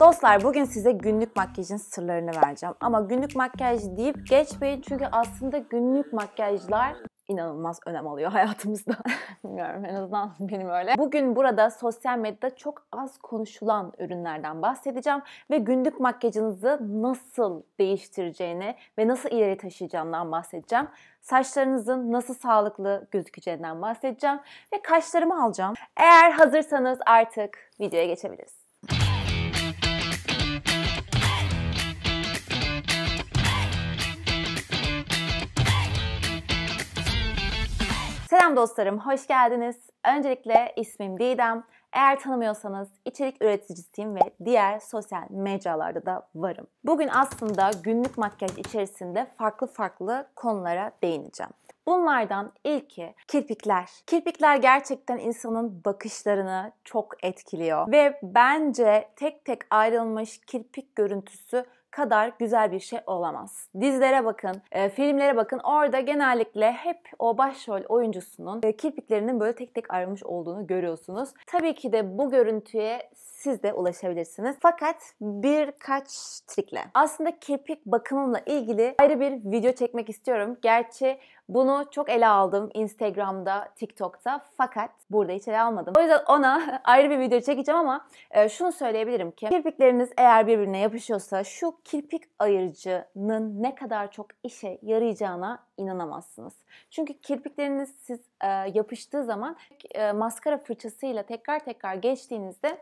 Dostlar bugün size günlük makyajın sırlarını vereceğim. Ama günlük makyaj deyip geçmeyin çünkü aslında günlük makyajlar inanılmaz önem alıyor hayatımızda. Bilmiyorum en azından benim öyle. Bugün burada sosyal medyada çok az konuşulan ürünlerden bahsedeceğim ve günlük makyajınızı nasıl değiştireceğini ve nasıl ileri taşıyacağından bahsedeceğim. Saçlarınızın nasıl sağlıklı gözükeceğinden bahsedeceğim ve kaşlarımı alacağım. Eğer hazırsanız artık videoya geçebiliriz. Selam dostlarım, hoş geldiniz. Öncelikle ismim Didem. Eğer tanımıyorsanız içerik üreticisiyim ve diğer sosyal mecralarda da varım. Bugün aslında günlük makyaj içerisinde farklı farklı konulara değineceğim. Bunlardan ilki kirpikler. Kirpikler gerçekten insanın bakışlarını çok etkiliyor ve bence tek tek ayrılmış kirpik görüntüsü kadar güzel bir şey olamaz. Dizlere bakın, e, filmlere bakın. Orada genellikle hep o başrol oyuncusunun e, kirpiklerinin böyle tek tek ayrılmış olduğunu görüyorsunuz. Tabii ki de bu görüntüye siz de ulaşabilirsiniz. Fakat birkaç trikle. Aslında kirpik bakımımla ilgili ayrı bir video çekmek istiyorum. Gerçi bunu çok ele aldım Instagram'da, TikTok'ta fakat burada hiç ele almadım. O yüzden ona ayrı bir video çekeceğim ama e, şunu söyleyebilirim ki kirpikleriniz eğer birbirine yapışıyorsa şu kirpik ayırıcının ne kadar çok işe yarayacağına inanamazsınız. Çünkü kirpikleriniz siz e, yapıştığı zaman e, maskara fırçasıyla tekrar tekrar geçtiğinizde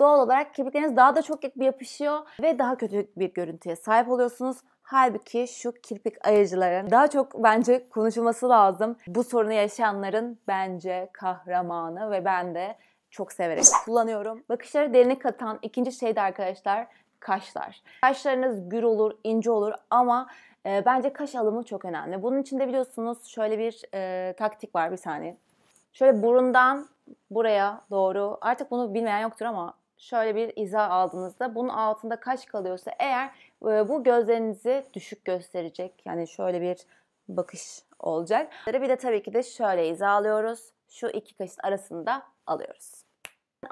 Doğal olarak kirpikleriniz daha da çok yapışıyor ve daha kötü bir görüntüye sahip oluyorsunuz. Halbuki şu kirpik ayıcıların daha çok bence konuşulması lazım. Bu sorunu yaşayanların bence kahramanı ve ben de çok severek kullanıyorum. Bakışları derinlik katan ikinci şey de arkadaşlar kaşlar. Kaşlarınız gür olur, ince olur ama e, bence kaş alımı çok önemli. Bunun için de biliyorsunuz şöyle bir e, taktik var bir saniye. Şöyle burundan buraya doğru artık bunu bilmeyen yoktur ama şöyle bir izah aldığınızda bunun altında kaş kalıyorsa eğer e, bu gözlerinizi düşük gösterecek. Yani şöyle bir bakış olacak. Bir de tabii ki de şöyle alıyoruz. Şu iki kaşın arasında alıyoruz.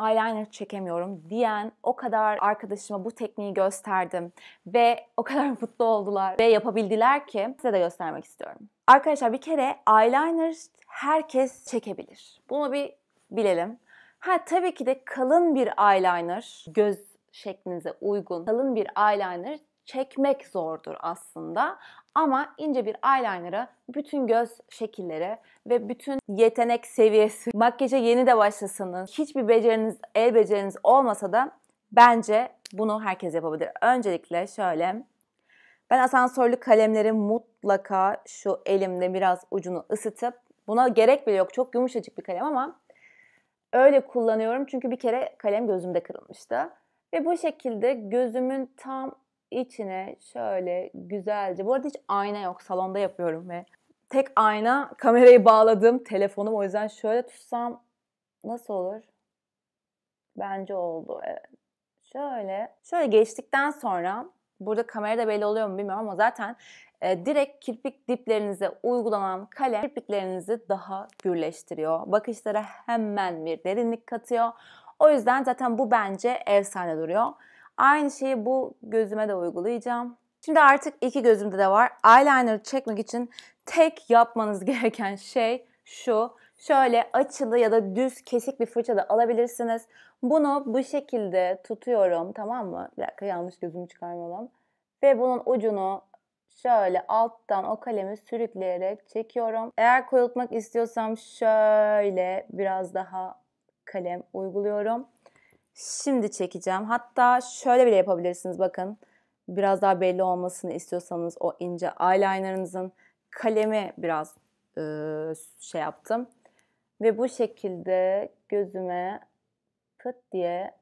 Eyeliner çekemiyorum diyen o kadar arkadaşıma bu tekniği gösterdim ve o kadar mutlu oldular ve yapabildiler ki size de göstermek istiyorum. Arkadaşlar bir kere eyeliner herkes çekebilir. Bunu bir bilelim. Ha tabii ki de kalın bir eyeliner, göz şeklinize uygun kalın bir eyeliner çekmek zordur aslında. Ama ince bir eyeliner'a bütün göz şekilleri ve bütün yetenek seviyesi, makyaja yeni de başlasanız, hiçbir beceriniz, el beceriniz olmasa da bence bunu herkes yapabilir. Öncelikle şöyle ben asansörlü kalemleri mutlaka şu elimde biraz ucunu ısıtıp buna gerek bile yok. Çok yumuşacık bir kalem ama öyle kullanıyorum çünkü bir kere kalem gözümde kırılmıştı. Ve bu şekilde gözümün tam içine şöyle güzelce. Bu arada hiç ayna yok. Salonda yapıyorum ve tek ayna kamerayı bağladım telefonum. O yüzden şöyle tutsam nasıl olur? Bence oldu. Evet. Şöyle şöyle geçtikten sonra burada kamerada belli oluyor mu bilmiyorum ama zaten e, direkt kirpik diplerinize uygulanan kalem kirpiklerinizi daha gürleştiriyor. Bakışlara hemen bir derinlik katıyor. O yüzden zaten bu bence efsane duruyor. Aynı şeyi bu gözüme de uygulayacağım. Şimdi artık iki gözümde de var. Eyeliner çekmek için tek yapmanız gereken şey şu. Şöyle açılı ya da düz kesik bir fırça da alabilirsiniz. Bunu bu şekilde tutuyorum tamam mı? Bir dakika yanlış gözümü çıkarmayalım. Ve bunun ucunu şöyle alttan o kalemi sürükleyerek çekiyorum. Eğer koyultmak istiyorsam şöyle biraz daha kalem uyguluyorum. Şimdi çekeceğim. Hatta şöyle bile yapabilirsiniz bakın. Biraz daha belli olmasını istiyorsanız o ince eyelinerınızın kalemi biraz e, şey yaptım. Ve bu şekilde gözüme tıt diye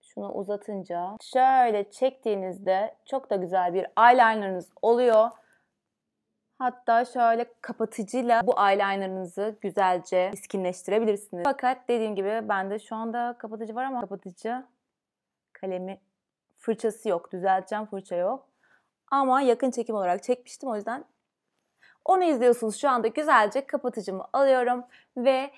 şunu uzatınca şöyle çektiğinizde çok da güzel bir eyelinerınız oluyor. Hatta şöyle kapatıcıyla bu eyelinerınızı güzelce miskinleştirebilirsiniz. Fakat dediğim gibi bende şu anda kapatıcı var ama kapatıcı kalemi fırçası yok. Düzelteceğim fırça yok. Ama yakın çekim olarak çekmiştim o yüzden onu izliyorsunuz şu anda güzelce kapatıcımı alıyorum ve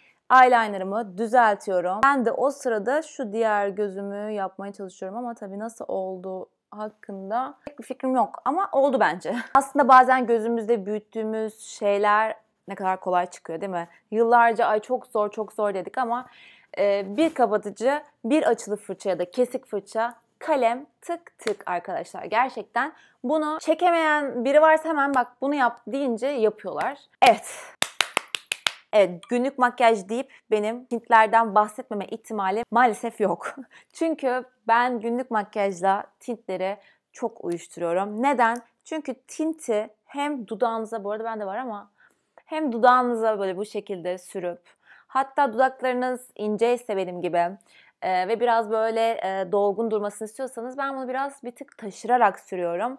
eyelinerımı düzeltiyorum. Ben de o sırada şu diğer gözümü yapmaya çalışıyorum ama tabii nasıl oldu hakkında pek bir fikrim yok ama oldu bence. Aslında bazen gözümüzde büyüttüğümüz şeyler ne kadar kolay çıkıyor değil mi? Yıllarca ay çok zor çok zor dedik ama bir kapatıcı, bir açılı fırça ya da kesik fırça kalem tık tık arkadaşlar. Gerçekten bunu çekemeyen biri varsa hemen bak bunu yap deyince yapıyorlar. Evet. Evet günlük makyaj deyip benim tintlerden bahsetmeme ihtimali maalesef yok. Çünkü ben günlük makyajla tintleri çok uyuşturuyorum. Neden? Çünkü tinti hem dudağınıza bu arada bende var ama hem dudağınıza böyle bu şekilde sürüp Hatta dudaklarınız inceyse benim gibi e, ve biraz böyle e, dolgun durmasını istiyorsanız ben bunu biraz bir tık taşırarak sürüyorum.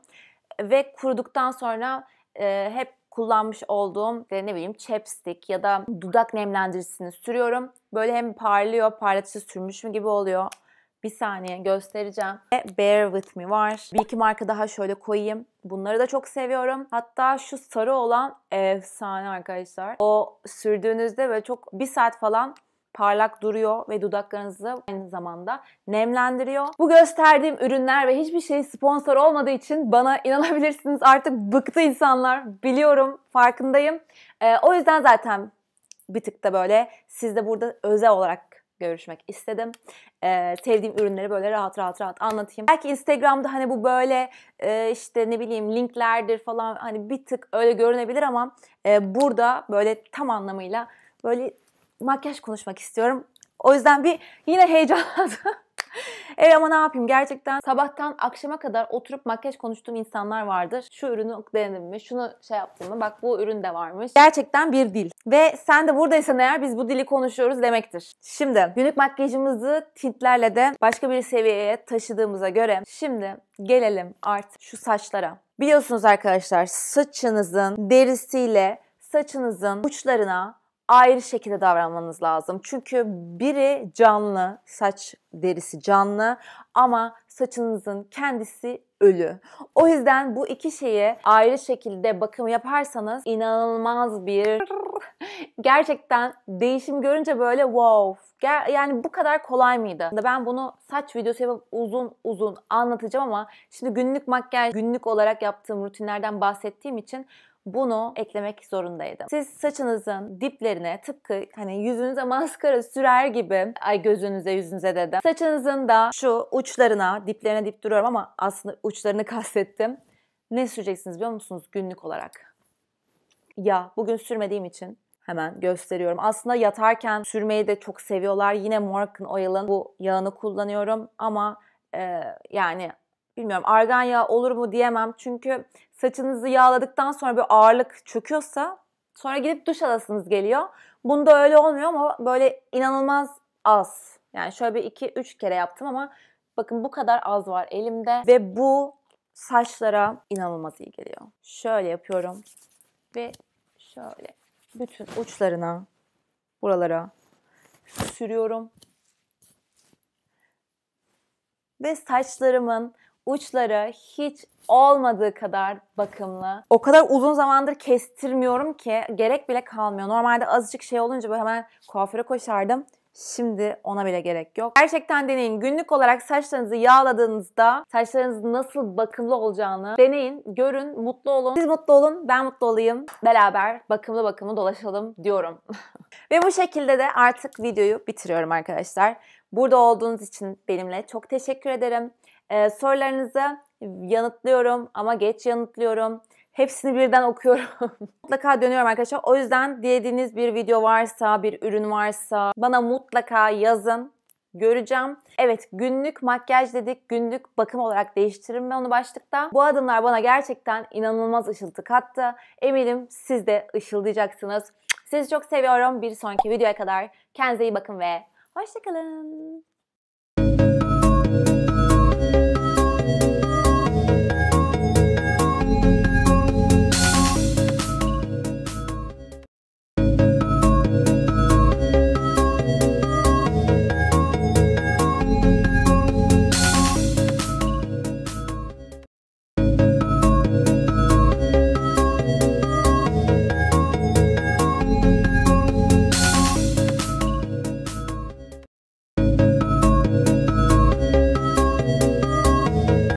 Ve kuruduktan sonra e, hep kullanmış olduğum e, ne bileyim chapstick ya da dudak nemlendiricisini sürüyorum. Böyle hem parlıyor, parlatıcı sürmüşüm gibi oluyor. Bir saniye göstereceğim. Bear With Me var. Bir iki marka daha şöyle koyayım. Bunları da çok seviyorum. Hatta şu sarı olan efsane arkadaşlar. O sürdüğünüzde böyle çok bir saat falan parlak duruyor ve dudaklarınızı aynı zamanda nemlendiriyor. Bu gösterdiğim ürünler ve hiçbir şey sponsor olmadığı için bana inanabilirsiniz artık bıktı insanlar. Biliyorum, farkındayım. Ee, o yüzden zaten bir tık da böyle siz de burada özel olarak görüşmek istedim. Ee, sevdiğim ürünleri böyle rahat rahat rahat anlatayım. Belki Instagram'da hani bu böyle e, işte ne bileyim linklerdir falan hani bir tık öyle görünebilir ama e, burada böyle tam anlamıyla böyle makyaj konuşmak istiyorum. O yüzden bir yine heyecanlandım. Evet ama ne yapayım gerçekten sabahtan akşama kadar oturup makyaj konuştuğum insanlar vardır. Şu ürünü denedim mi? Şunu şey yaptım mı? Bak bu ürün de varmış. Gerçekten bir dil. Ve sen de buradaysan eğer biz bu dili konuşuyoruz demektir. Şimdi günlük makyajımızı tintlerle de başka bir seviyeye taşıdığımıza göre şimdi gelelim artık şu saçlara. Biliyorsunuz arkadaşlar saçınızın derisiyle saçınızın uçlarına ayrı şekilde davranmanız lazım. Çünkü biri canlı, saç derisi canlı ama saçınızın kendisi ölü. O yüzden bu iki şeye ayrı şekilde bakım yaparsanız inanılmaz bir gerçekten değişim görünce böyle wow yani bu kadar kolay mıydı? Ben bunu saç videosu yapıp uzun uzun anlatacağım ama şimdi günlük makyaj, günlük olarak yaptığım rutinlerden bahsettiğim için bunu eklemek zorundaydım. Siz saçınızın diplerine tıpkı hani yüzünüze maskara sürer gibi ay gözünüze yüzünüze dedim. Saçınızın da şu uçlarına diplerine dip duruyorum ama aslında uçlarını kastettim. Ne süreceksiniz biliyor musunuz günlük olarak? Ya bugün sürmediğim için hemen gösteriyorum. Aslında yatarken sürmeyi de çok seviyorlar. Yine Morgan Oil'ın bu yağını kullanıyorum ama e, yani bilmiyorum argan yağı olur mu diyemem. Çünkü saçınızı yağladıktan sonra bir ağırlık çöküyorsa sonra gidip duş alasınız geliyor. Bunda öyle olmuyor ama böyle inanılmaz az. Yani şöyle bir iki üç kere yaptım ama bakın bu kadar az var elimde ve bu saçlara inanılmaz iyi geliyor. Şöyle yapıyorum ve şöyle bütün uçlarına buralara sürüyorum. Ve saçlarımın uçları hiç olmadığı kadar bakımlı. O kadar uzun zamandır kestirmiyorum ki gerek bile kalmıyor. Normalde azıcık şey olunca böyle hemen kuaföre koşardım. Şimdi ona bile gerek yok. Gerçekten deneyin. Günlük olarak saçlarınızı yağladığınızda saçlarınızın nasıl bakımlı olacağını deneyin, görün, mutlu olun. Siz mutlu olun, ben mutlu olayım. Beraber bakımlı bakımlı dolaşalım diyorum. Ve bu şekilde de artık videoyu bitiriyorum arkadaşlar. Burada olduğunuz için benimle çok teşekkür ederim. Ee, sorularınızı yanıtlıyorum ama geç yanıtlıyorum. Hepsini birden okuyorum. mutlaka dönüyorum arkadaşlar. O yüzden dilediğiniz bir video varsa, bir ürün varsa bana mutlaka yazın. Göreceğim. Evet günlük makyaj dedik. Günlük bakım olarak değiştiririm ben onu başlıkta. Bu adımlar bana gerçekten inanılmaz ışıltı kattı. Eminim siz de ışıldayacaksınız. Sizi çok seviyorum. Bir sonraki videoya kadar kendinize iyi bakın ve hoşçakalın.